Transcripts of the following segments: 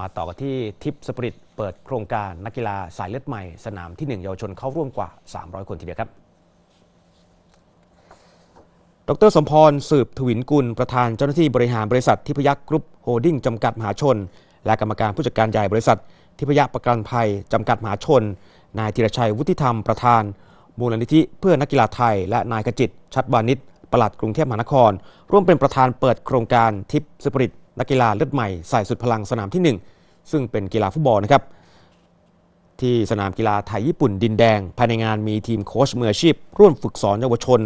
มาต่อกัที่ทิปสปริตเปิดโครงการนักกีฬาสายเลือดใหม่สนามที่ 1 เยาวชนเข้าร่วมกว่า 300 คนทีเดียวครับ ดร สมพรสืบถวินกุลประธานเจ้าหน้าที่บริหารบริษัททิพยักษ์กรุ๊ปโฮดิ้งจำกัดมหาชน และกรรมการผู้จัดการใหญ่บริษัททิพยักษ์ประกันภัยจำกัดมหาชน นายธีรชัยวุฒิธรรม ประธาน มูลนิธิเพื่อนักกีฬาไทย และนายกจิตชัดวานิชปลัดกรุงเทพมหานคร ร่วมเป็นประธานเปิดโครงการทิปสปริตนักกีฬาเลือดใหม่ใส่สุดพลังสนามที่ 1 ซึ่งเป็นกีฬาฟุตบอลนะครับที่สนามกีฬาไทยญี่ปุ่นดินแดง ภายในงานมีทีมโค้ชมืออาชีพ ร่วมฝึกสอนเยาวชน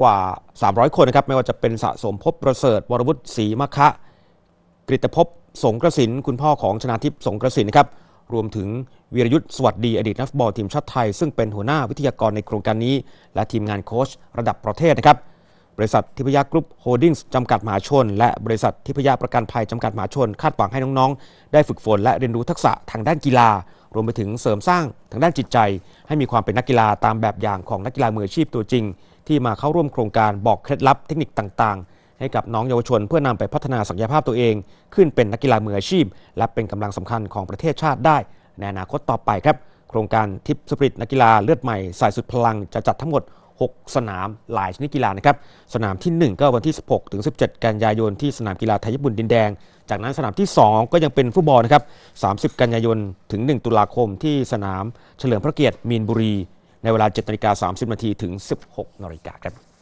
กว่า 300 คนนะครับไม่ว่าจะเป็นสะสมพบประเสริฐวรวุฒิศรีมะคะกริตภพสงกระสินคุณพ่อของชนาทิพย์สงกระสินนะครับรวมถึงวีรยุทธ์สวัสดีอดีตนักฟุตบอลทีมชาติไทยซึ่งเป็นหัวหน้าวิทยากรในโครงการนี้ และทีมงานโค้ชระดับประเทศนะครับบริษัททิพยากรุ๊ปโฮดดิ้งจำกัดมหาชน และบริษัททิพยาประกันภัยจำกัดมหาชนคาดหวังให้น้องๆ ได้ฝึกฝนและเรียนรู้ทักษะทางด้านกีฬารวมไปถึงเสริมสร้างทางด้านจิตใจ ให้มีความเป็นนักกีฬาตามแบบอย่างของนักกีฬามืออาชีพตัวจริง ที่มาเข้าร่วมโครงการบอกเคล็ดลับเทคนิคต่าง ๆ ให้กับน้องเยาวชนเพื่อนำไปพัฒนาศักยภาพตัวเอง ขึ้นเป็นนักกีฬามืออาชีพ และเป็นกำลังสำคัญของประเทศชาติได้ ในอนาคตต่อไปครับโครงการทิ์สปริตนักกีฬาเลือดใหม่สายสุดพลังจะจัดทั้งหมด6 สนามหลายชนิดกีฬานะครับสนามที่ 1 ก็วันที่ 16 ถึง 17 กันยายนที่สนามกีฬาไทยญี่ปุ่นดินแดง จากนั้นสนามที่ 2 ก็ยังเป็นฟุตบอลนะครับ30 กันยายนถึง 1 ตุลาคมที่สนามเฉลิมพระเกียรติมีนบุรี ในเวลา7นาฬิกา 30นาทีถึง 16นาฬิกาครับ